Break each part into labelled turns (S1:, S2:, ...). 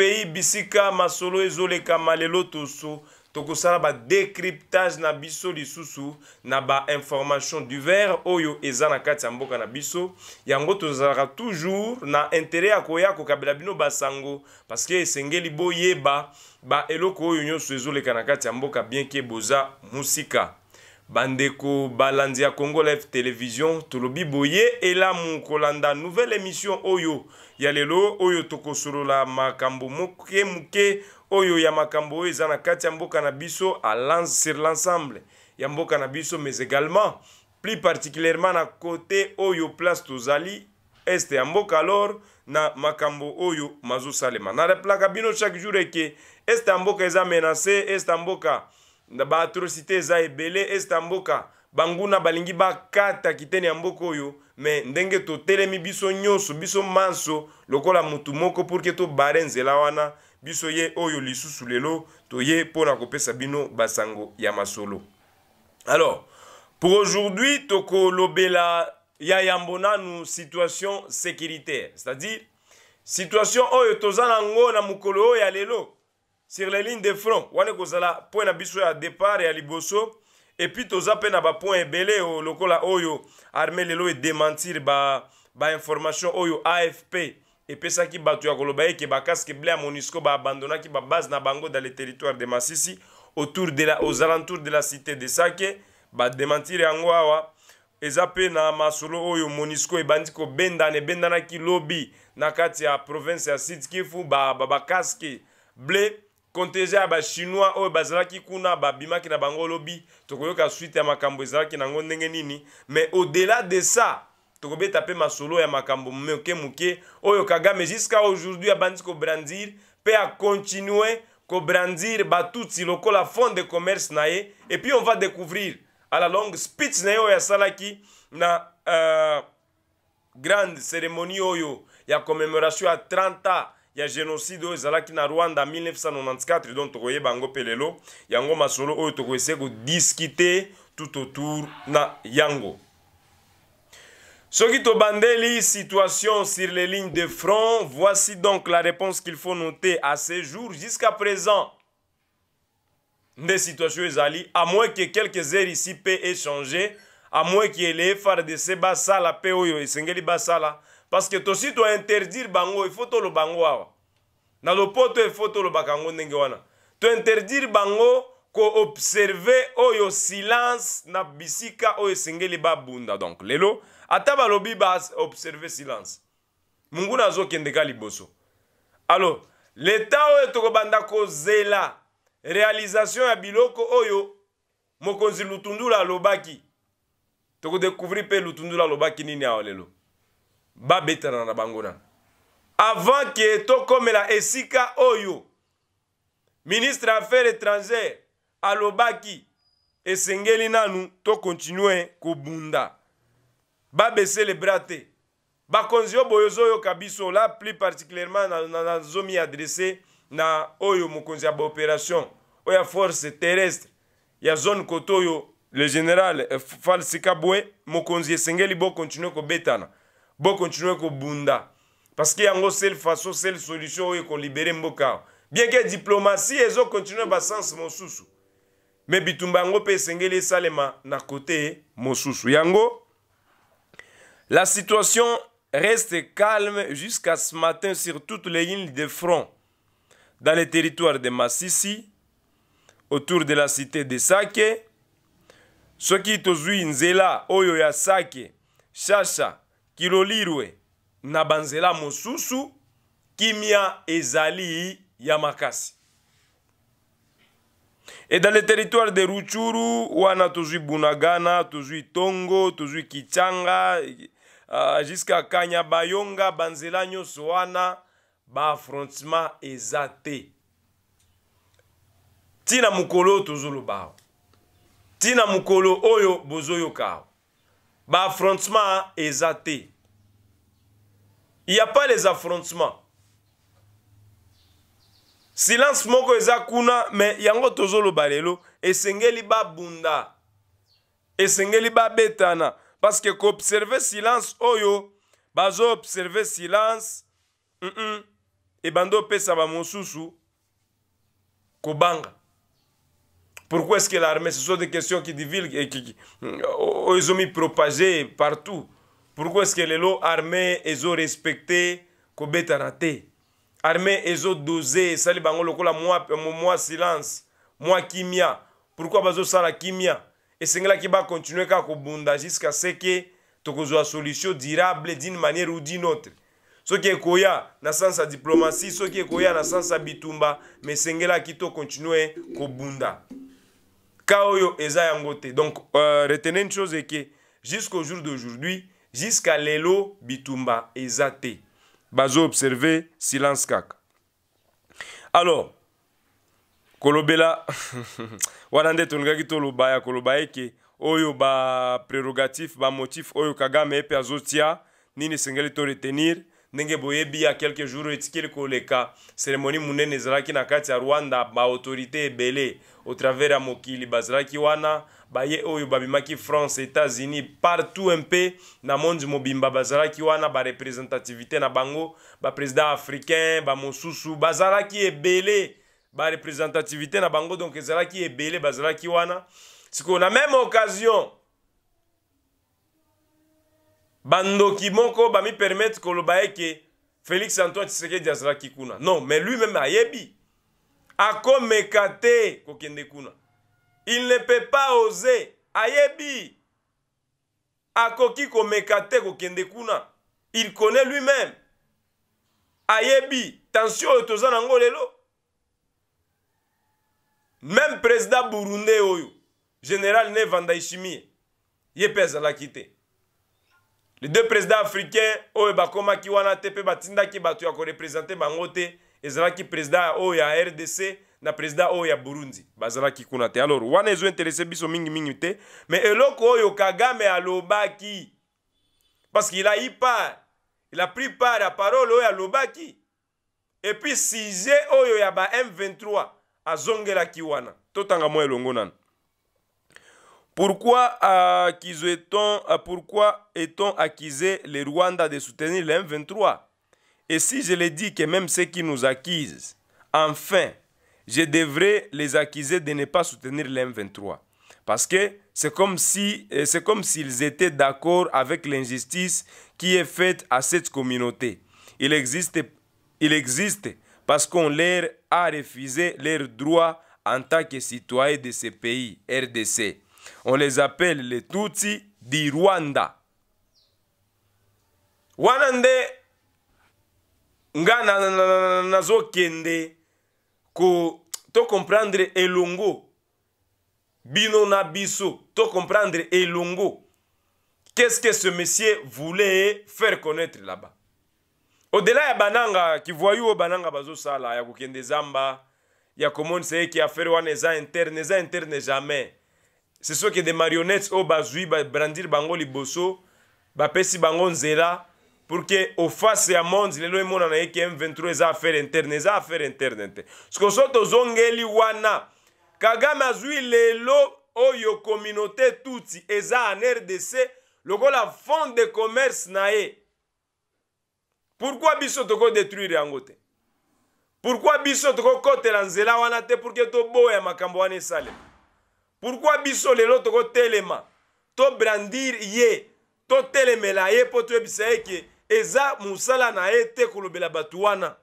S1: pays bisika masolo ezolekama lelo toso tokosala badécryptage na biso lisusu na bainformation divers oyo eza na kati ya mboka na biso yango tozalaka toujours na intérêt ya koya kokabela bino basango parceke esengeli boyeba baeloko oyo nyonso ezoleka na kati ya mboka bienke boza mosika bandeko balandi ya congo live télévision tolobi boye elamu kolanda nouvelle émission oyo ya lelo oyo tokosolola makambo moke moke oyo ya makambo oyo eza na kati ya mboka na biso sur l'ensemble ya mboka na biso mais également plus particulièrement na côté oyo place tozali este ya mboka alors na makambo oyo mazosalema naleplaka bino chaque jour eke este ya mboka eza menace este ya mboka baatrocité eza ebele este ya mboka banguna balingi bakata kiteni ya mboka oyo me ndenge totelemi biso nyonso biso manso lokola motu moko mpo ke tobare nzela wana biso ye oyo lisusu lelo toye mpona kopesa bino basango ya masolo alors pour aujourd'hui tokolobela ya yambo nanu situation sécuritaire c'est-à-dire situation oyo toza nango na mokolo oyo ya lelo sur les lignes de front wana ekozala point na biso ya départ ya liboso epuis toza mpe na bapoint ebele o lokola oyo arme lelo edementir bainformation ba, ba oyo afp epesaki bato ya koloba eke bakaske ble ya monisco baabandonaki babase na bango dans le territoire de masisi autour de la, aux alentours de la cité de sake badementir yango awa eza mpe na masolo oyo monisco ebandi kobendana ebendanaki lobi na kati ya province ya sud kivu babakaske ba, ba, ba ble konteze ya bachinois oyo oh, bazalaki kuna babimaki na bango lobi tokoyoka suite ya makambo ezalaki nango ndenge nini mais au-delà de ça tokobeta mpe masolo ya makambo moke moke oyo kagame jusqu'à aujourd'hui abandisi kobrandir mpe akontinue kobrandir batutsi lokola fond de commerce na ye epuis on va découvrir à la longue speech na ye oyo asalaki na uh, grande cérémonie oyo ya commémoration ya 30 ans ya génocide oyo ezalaki na rwanda 1994 donc tokoyeba yango mpe lelo yango masolo oyo tokoese kodiskite tout autour na yango soki tobandeli situation sur les lignes de front voici donc la réponse qu'il faut noter à ce jour jusqu'à présent nde situation ezali à moins que quelques heures ici échangé, échanger à moins que les frdc basala mpe oyo esengeli basala parce que tosi tointerdire bango ifo toloba yango awa na lopoto ifo tolobaka yango ndenge wana tointerdire bango koobserve oyo silence na bisika oyo esengeli babunda donc lelo ata balobi baobserve silence munguna azokendeka liboso alo leta oyo tokobanda kozela réalisation ya biloko oyo mokonzi lutundula alobaki tokodécouvrir mpe lutundula alobaki nini awa lelo babetana na bango na avant ke tokomela esika oyo ministre affaires étrangères alobaki esengeli nanu tokontinue kobunda babese le bras te bakonzi oyo boye ozoyoka biso la plus particulièrement nazomi na, na, adresse na oyo mokonzi ya baopération oyo ya force terrestre ya zone kote oyo le général eh, falsikabwe mokonzi esengeli bokontinue kobetana continuer Parce parce que yango sel façon seule solution pour libérer mboka Bien bien la diplomatie sens mon mosusu Mais bitumba ngo mpe esengeli Salima, na côté mosusu yango la situation reste calme jusqu'à ce matin sur toutes les lignes de front dans les territoires de Massissi, autour de la cité de Sake. Ce est aujourd'hui nzela oyo ya Sake, Chacha, kilolirwe na banzela mosusu kimia ezali ya makasi e dans le territoire de ruchuru wana tozwi bunagana tozwi tongo tozwi kitsanga uh, jusqu'à kanya bayonga banzela nyonso wana baaffrontement eza te ntina mokolo oyo tozoloba awa ntina mokolo oyo bozoyoka awa baaffrontement eza te il y a pas les affrontements silence moko eza kuna me yango tozoloba lelo esengeli babunda esengeli babetana parce que koobserve silence oyo bazoobserve silence mm -mm. ebandi opesa bamosusu kobanga Pourquoi est-ce que l'armée, ce sont des questions qui divulguent et qui, qui oh, ils ont mis propagées partout. Pourquoi est-ce que les lots armés, ils ont respecté Kobeta raté Armée, ils ont dosé, ça les bango lokola, moi, moi silence, moi kimia. Pourquoi bazo ça la kimia Et c'est là qui va continuer à kobunda jusqu'à ce que tokozwa solution durable d'une manière ou d'une autre. soki ekoya na sansa diplomasi soki ekoya na sansa bitumba me esengelaki tokontinue kobunda kaoyo donc euh, retenez une chose que jusqu'au jour d'aujourd'hui jusqu'à lelo bitumba eza bazo observez, silence kaka alors kolobela wana nde tolingaki toloba ya koloba ba oyo ba motif, oyo kagame ye azotia nini esengeli to retenir ndenge boyebi ya quelque jour etikeli koleka seremoni monene ezalaki na kati ya rwanda baautorité ebele au travers ya mokili bazalaki wana baye oyo babimaki france états-unis partout mpe na mondi mobimba bazalaki wana barepresentativité na bango bapresident africain bamosusu bazalaki ebele barepresentativité na bango donc ezalaki ebele bazalaki wana sikoyo na même occasion bandoki moko bamipermetre koloba eke félix antoine tshisekedi azalaki kuna non mais lui-même ayebi akomeka te kokende kuna il ne peut pas oser ayebi akoki komeka te kokende kuna il connaît lui-même ayebi tension oyo toza nango lelo même président burundais oyo général ne vandaishimie ye mpe azalaki te les deux présidents africains oyo bakomaki wana te mpe batindaki bato ya korepresente bango te ezalaki président oyo ya rdc na président oyo ya burundi bazalaki kuna te alors wana ezo interese biso mingimingi te mais eloko oyo kagame alobaki parce qu'il a eu part il a pris part ya parole oyo alobaki epuis sujet oyo ya ba m23 azongelaki wana totanga mwa elongo nanu Pourquoi euh, pourquoi est-on accusé les Rwanda de soutenir le 23 Et si je les dis que même ceux qui nous accusent, enfin, je devrais les accuser de ne pas soutenir le 23 Parce que c'est comme si, euh, c'est comme s'ils étaient d'accord avec l'injustice qui est faite à cette communauté. Il existe, il existe parce qu'on leur a refusé leurs droits en tant que citoyens de ce pays, RDC. On les appelle les Tutsi di Rwanda. wana nde nga nazokende ko to comprendre elongo bino na biso to comprendre elongo qu'est-ce que ce monsieur voulait faire connaître là-bas au-delà ya bananga kivoyu oyo bananga bazosala ya kokende zamba ya komonisa eke affaire wana eza interne eza interne jamais ce soki de marionnettes oyo oh, bazwi babrandiri bango liboso bapesi bango nzela pour ke ofase ya monde lelo emonana ye ke m23 eza affaire interne eza affaire interne te siko so tozongeli wana kagame azwi lelo oyo oh, communauté tuti eza en rdc lokola fond de commerce na ye pourkui biso tokodétruire yango te pourkui biso tokokotela nzela wana te pour ke toboya makambo wana esalema Pourquoi biso lelo to brandir ye telemela, ye mpo toyebisa ye ke eza mosala na ye te kolobela bato wana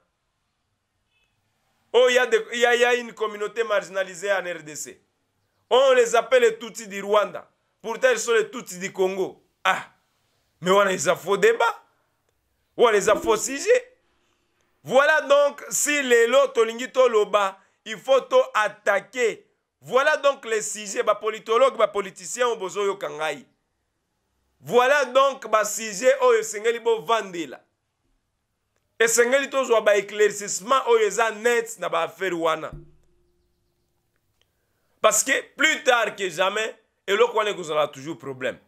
S1: oyo oh, ya, y a une communauté marginalisée en rdc on oh, les appelle tutsi du rwanda pourtant ils sont les tutsi du congo ah mais wana eza faux débat wana eza faux sujet voilà donc si lelo to loba, il faut to attaquer voilà donc les sujets, bah politologue, bah politicien, ont besoin yo kangai. Voilà donc bah sujet oyo sengeli bo vandela. besoin tozwa éclaircissement qui est net na l'affaire wana parce que plus tard que jamais il y a toujours problème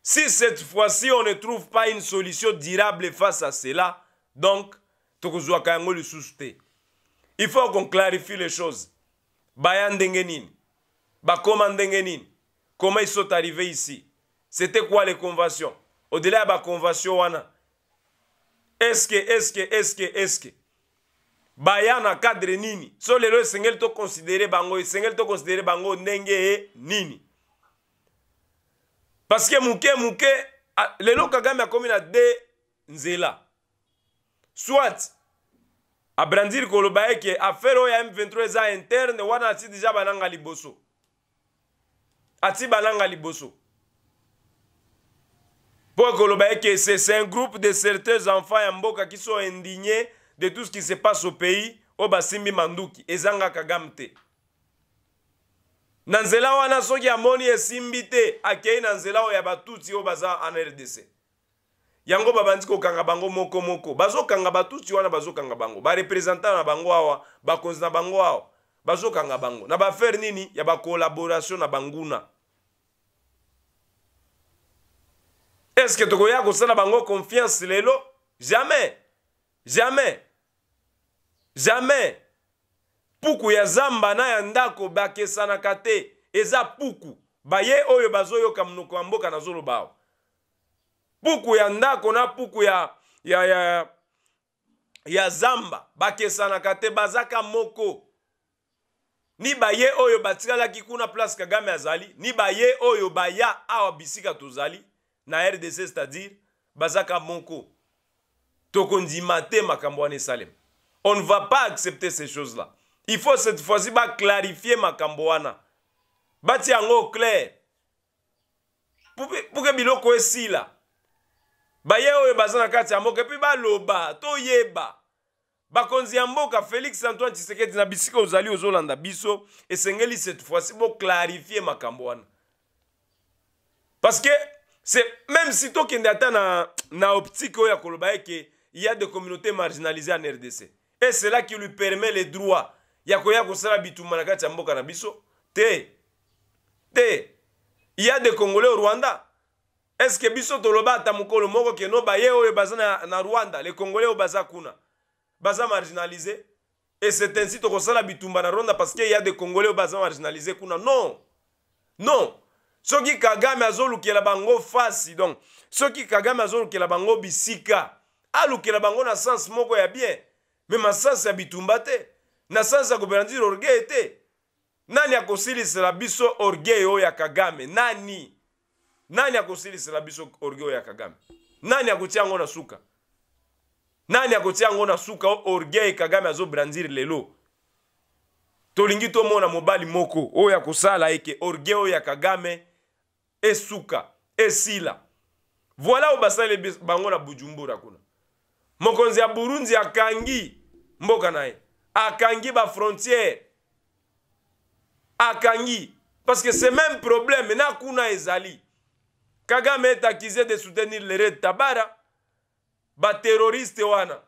S1: si cette fois-ci on ne trouve pas une solution durable face à cela donc le il faut qu'on clarifie les choses baya ndenge nini bakoma ndenge nini comment ils sont arrivés ici c'était quoi les conventions au-delà ya baconvention wana eske eske eske eske baya na cadre nini so lelo esengeli toconsidere bango esengeli toconsidere bango ndenge ye nini parce que moke moke lelo kagame akomi na de nzela soit abrandir koloba eke affaire oyo ya m23 eza interne wana ati deja bananga liboso ati bananga liboso mpo ekoloba eke c'est un groupe de certains enfants ya mboka ki so indigne de tout ce qui se passe au pays oyo basimbi manduki ezanga kagame te na nzela wana soki amoni esimbi te akei na nzela oyo ya batuti oyo baza en rdc yango babandi kokanga bango moko moko bazokanga batuti wana bazokanga bango barepresentant na bango awa bakonzi na bango awa bazokanga bango na baaffaire nini ya bacolaboration na banguna estce tokoya kosala bango confiance lelo jamais jamais jamais puku ya zamba na ya ndako bakesanaka te eza puku baye oyo bazoyoka monoko ya mboka nazoloba awa puku ya ndako na puku ya, ya, ya, ya zamba bakesanaka te bazaka moko ni baye oyo batikalaki kuna place kagame azali ni baye oyo baya awa bisika tozali na rdc c'est-à-dire bazaka moko tokondima te makambo wana esalema on ne va pas accepter ces choses là il faut cette fois-ci baclarifie makambo wana batia yango clair pour ke biloko esila baye oyo baza na kati ya mboka mpe baloba toyeba bakonzi ya mboka félix antoine tshisekedi na bisika ozali ozolanda biso esengeli cette fois-ci boclarifie makambo wana parce que c'est même si tokende ata na, na optique oyo ya koloba eke ya de communauté marginalisée en rdc et cela qui lui permet le droit ya koya kosala bitumba na kati ya mboka na biso te te ya de congolais au rwanda eske biso toloba ata mokolo moko keno baye oyo baza na, na rwanda lekongole oyo baza kuna baza marginalize e c'est ainsi tokosala bitumba na rwanda parce que ya de congolais oyo baza marginalize kuna non non soki kagame azolukela bango fasi donc soki kagame azolukela bango bisika alukela bango na sens moko ya bien me masansi ya bitumba te na sansi ya kobernadire orgueil te nani akosilisela biso orgueil oyo ya kagame nani nani akosilisila biso orgeo ya kagame nani akotia yango na suka nani akotia yango na suka orgei kagame azobranzir lelo tolingi tomona mobali moko oyo akosala eke orge oyo ya kagame esuka esila voila oyo basaleli bango na bujumbura kuna mokonzi ya burundi akangi mboka na ye akangi bafrontiere akangi parce que c'est même problème na kuna ezali Kagame est accusé de soutenir les raids Tabara, ba terroriste wana.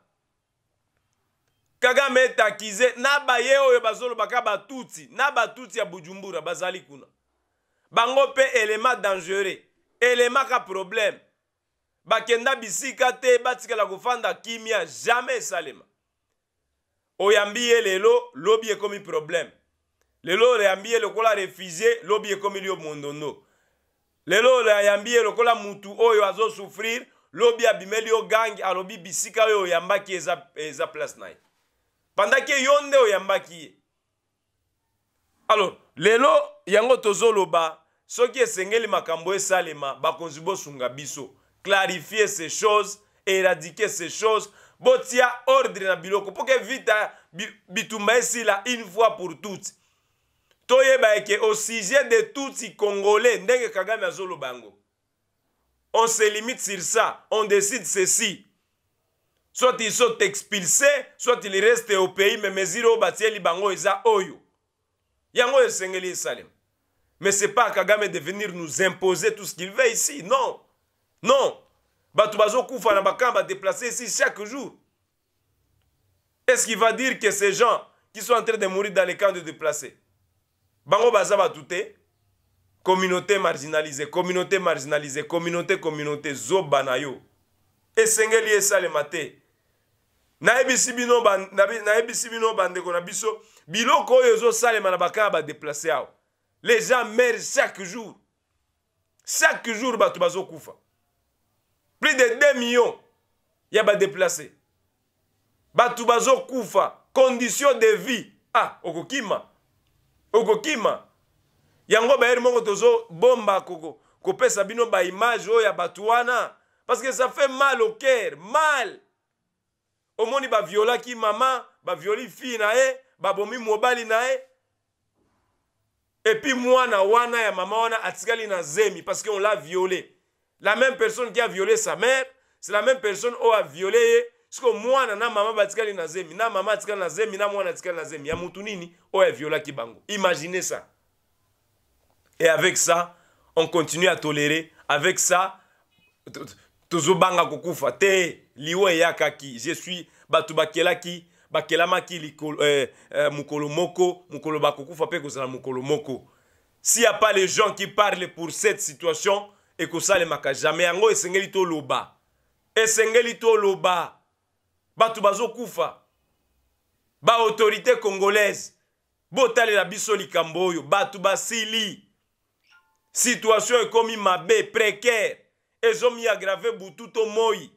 S1: Kagame est accusé na baye oyo bazolobaka batutsi na batutsi ya Bujumbura bazali kuna. Bango pe élément dangereux, élément ka problème. Bakenda bisika te batikala kofanda kimia jamais salema. oyambi ye lelo lobi ekomi problème lelo oyambi ye lokola refugie lobi ekomi lio mondondo lelo oyo ayambi ye lokola mutu oyo azosufrir lobi abimeli yo gange alobi bisika oyo oyambaki eza, eza place na ye pandaki yo nde oyambaki ye alors lelo yango tozoloba soki esengeli makambo esalema bakonzi bosunga biso clarifie ces choses éradiquer ces choses botia ordre na biloko mpo ke vita bitumba esila une fois pour toutes Toi eke au de tuti congolais ndenge kagame azolo Bango. on se limite sur ça on décide ceci soit ils sont expulsés soit ils restent au pays mais mes oyo batieli bango eza oyo yango esengeli salim. mais c'est pas à kagame de venir nous imposer tout ce qu'il veut ici non non bato bazokufa na bakamba déplacer ici chaque jour est ce qu'il va dire que ces gens qui sont en train de mourir dans les camps de déplacés bango baza bato te communauté marginalisé communauté marginalisé communauté communauté zoba na yo esengeli esalema te nayebisi bino nayebisi bino bandeko na biso biloko oyo ezosalema na bakanga badeplace awa les gens meurent chaque jour chaque jour bato bazokufa plus de 2 millions ya badeplace bato bazokufa condition de vie ah okokima okokima yango bomba moko Kope sabino bino image o ya batuana. parce que ça fait mal au cœur mal omoni ki mama violi fille na ba bomi mobali na puis pi mwana wana ya mama wana atikali na zemi parce qu'on l'a violé la même personne qui a violé sa mère c'est la même personne qui a violé siko mwana na mama batikali na zemi na mama atikali na zemi na mwana atikali na zemi ya mutu nini oyo aviolaki bango imaginez ça et avec ça on continue à tolérer avec ça tozobanga kokufa te liwa eyakaki je suis bato bakelaki bakelamaki euh, euh, mokolo moko mokolo bakokufa mpe kozala mokolo moko s'il y a pas les gens qui parlent pour cette situation ekosalemaka jamais yango esengeli toloba esengeli toloba bato bazokufa baautorité congolaise botalela biso likambo oyo bato basili situation ekomi mabe précaire ezomi agrave butu to moi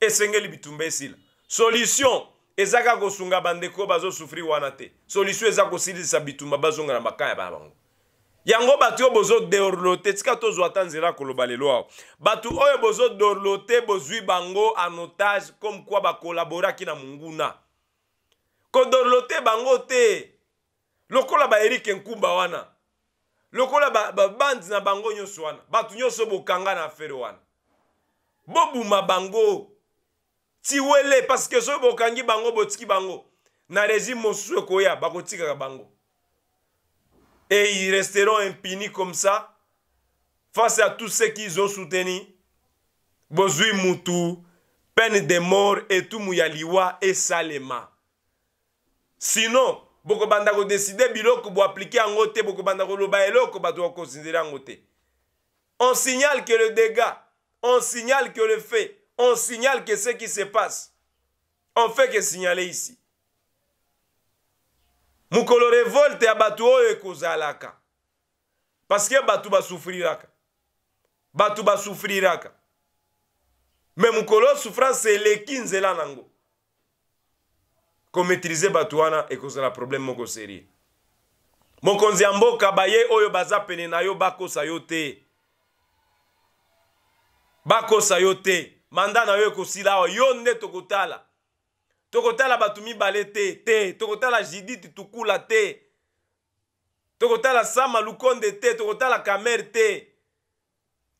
S1: esengeli bitumba esila solution eza kaka kosunga bandeko bazosufri wana te solution eza kosilisa bitumba bazonga na makaya ba bango yango bato oyo bozodorlo te tika tozwa ata nzela ya koloba lelo awa bato oyo bozodorlo te bozwi bango en otage comme kwa bakolaboraki na monguna kodorlo te bango te lokola baerik nkumba wana lokola babandi ba na bango nyonso wana bato nyonso bokanga na afere wana bobuma bango tiwele parceke soki bokangi bango botiki bango na régime mosusu ekoya bakotikaka bango et ils resteront impunis comme ça face à tous ceux qu'ils ont soutenus. Bozui Moutou, peine de mort et tout Mouyaliwa et Salema. Sinon, boko Bandago décider biloko bo appliquer en côté boko bandako loba bato considérer en côté. On signale que le dégât, on signale que le fait, on signale que ce qui se passe. On fait que signaler ici. mokolo revolte ya bato oyo ekozalaka parceke bato basufriraka bato basufriraka me mokolo oyo souffrance eleki nzela nango komaîtrize bato wana ekozala problème moko serie mokonzi ya mboka baye oyo baza pene na yo bakosa yo te bakosa yo te manda na yo ekosila awa yo nde tokotala tokotala bato mibale te te tokotala judite tukula te tokotala sama lukonde te tokotala kamer te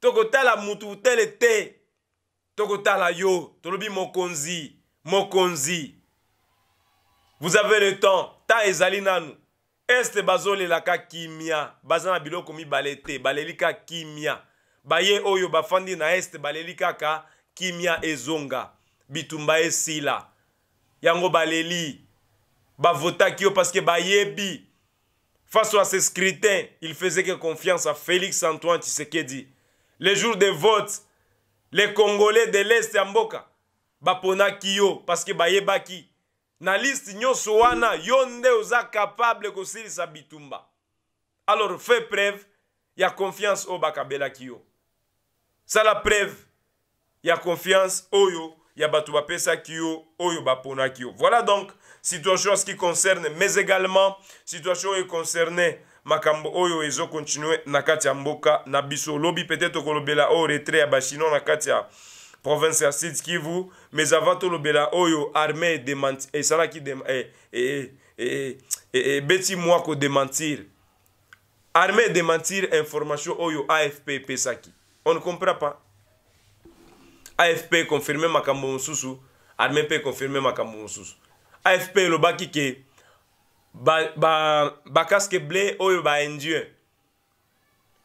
S1: tokotala mutu tele te tokotala yo tolobi mokonzi mokonzi vous avez le temps ntan ezali nanu este bazolelaka kimia baza na biloko mibale te baleli ka kimia baye oyo bafandi na este baleli kaka kimia ezonga bitumba esila yango baleli bavotaki yo parce que bayebi face à ces scrutins il faisait que confiance à félix antoine tshisekedi le jour de vote les congolais de l'est ya mboka baponaki yo parce que bayebaki na liste nyonso wana yo nde oza capable kosilisa bitumba alors fais preuve ya confiance oyo bakabelaki yo sala preuve ya confiance oyo ya bato oyo baponaki o. voilà donc situation ce qui concerne mais également situation qui concerne makambo oyo et na continué, Nakatia mboka na Lobby, peut-être Kolobela o retrait ya bachino na Nakatia province ya sud kivu mais avant lobela oyo armée esalaki eh, eh, eh, moi qu'au démentir. armée démentir information oyo afp Pesaki, on ne comprend pas afp confirme makambo mosusu arme mpe confirme makambo mosusu afp elobaki ke bakaske ba, ba ble oyo baindien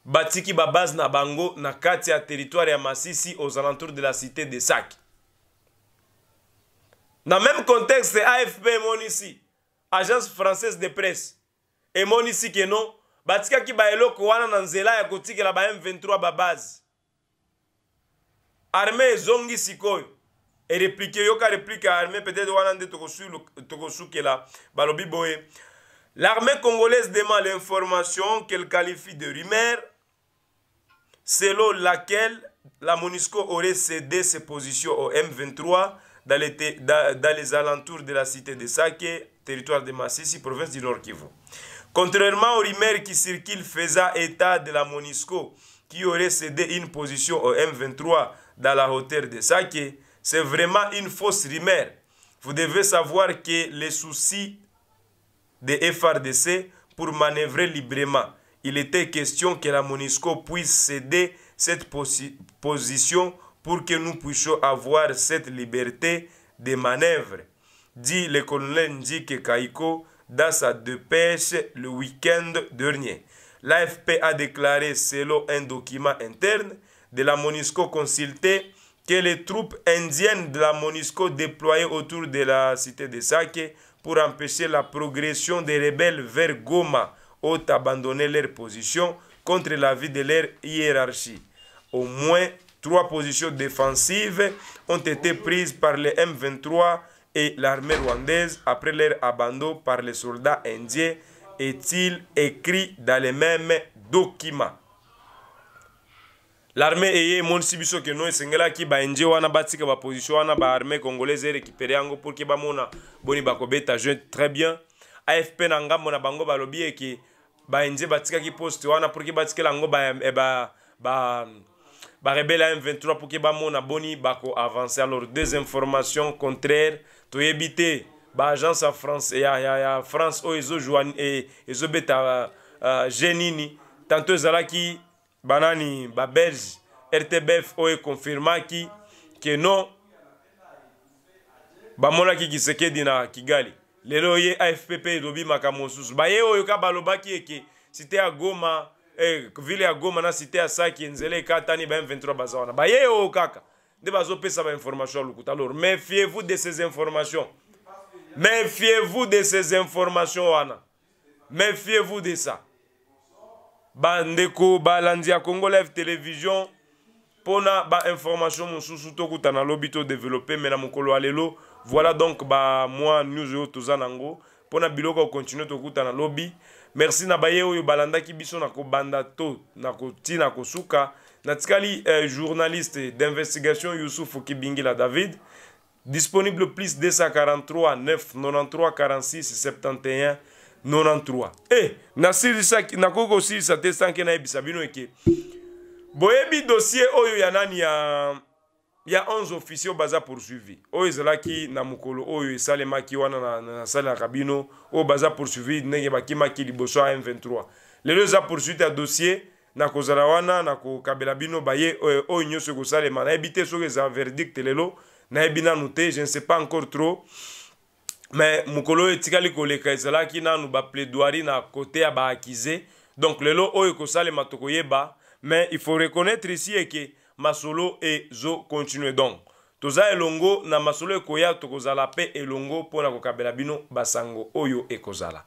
S1: batiki babase na bango na kati ya territoire ya masisi aux alentours de la cité de sak na même contexte afp emonisi agence française de presse emonisi ke non batikaki baeloko wana na nzela ya kotikela ba m23 babase Armée Zongi sikoyo peut-être l'armée congolaise demande l'information qu'elle qualifie de rumeur selon laquelle la MONUSCO aurait cédé ses positions au M23 dans les, alentours de la cité de Sake, territoire de Massissi, province du Nord Kivu. Contrairement aux rumeurs qui circulent faisant état de la MONISCO qui aurait cédé une position au M23 dans la hauteur de que c'est vraiment une fausse rumeur. Vous devez savoir que les soucis des FRDC pour manœuvrer librement, il était question que la MONUSCO puisse céder cette position pour que nous puissions avoir cette liberté de manœuvre, dit le colonel Ndike Kaiko dans sa dépêche le week-end dernier. L'AFP a déclaré selon un document interne de la Monisco consulté que les troupes indiennes de la Monisco déployées autour de la cité de Sake pour empêcher la progression des rebelles vers Goma ont abandonné leur position contre l'avis de leur hiérarchie. Au moins trois positions défensives ont été prises par les M23 et l'armée rwandaise après leur abandon par les soldats indiens, est-il écrit dans les mêmes documents. l'armée eye emonisi biso ke no esengelaki baenje wana batika baposition wana baarmée congolaise erécupere yango mpo ke bamona boni bakobeta jeu très bien afp na ngambo na bango balobi eke baenje batikaki poste wana mpo ke batikela yango barebele eh, ba, ba, ba m23 mpo ke bamona boni bakoavance alors des informations contraire toyebi te baagence ya france, ya, ya, ya france oyo oh, ezobeta ezo eh, uh, uh, genini tanto ezalaki banani babelge rtbf oyo ekonfirmaki ke non bamonaki kisekedi na kigali lelo ye afp mpe elobi makambo mosusu baye oyo ka balobaki eke site ya goma eh, ville ya goma na site ya saki nzela ekatani ba m23 baza wana baye oyo kaka nde bazopesa bainformation ya lokuta alors méfiez-vous de ces informations méfiez-vous de ces informations wana méfiez-vous de ça bandeko balandi ya congo live television mpona bainformation mosusu tokutana lobi to mais na mokolo alelo voilà donc ba moi nous toza zanango pona biloko ya continue tokutana lobi merci na baye oyo balandaki biso na nako to na tina kosuka natikali eh, journaliste d'investigation Youssouf kibingila david disponible plus 243 9 93 46 71 93 Eh, na koko nakoki sa te sanke nayebisa bino eke boyebi dossier oyo ya nani ya ya 11 officiers oyo baza poursuivi oyo qui na mukolo, oyo esalemaki wana na, na, na sale ya bino oyo baza poursuivi ndenge maki liboso a m23 Le leza poursuite ya dossier na kozala wana na kokabela bino baye oyo nyonso ekosalema nayebi te soki verdict lelo nayebi noté je ne sais pas encore trop me mokolo oyo etikali koleka ezalaki nanu baplaidoirie na kote ya baakize donc lelo oyo ekosalema tokoyeba me il faut reconnaître ici eke masolo ezocontinue donc toza elongo na masolo ekoya tokozala mpe elongo mpona kokabela bino basango oyo ekozala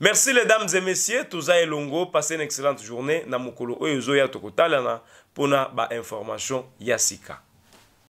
S1: merci les dames et messieurs toza elongo passez une excellente journée na mokolo oyo ezoya tokotalana mpona bainformation ya sika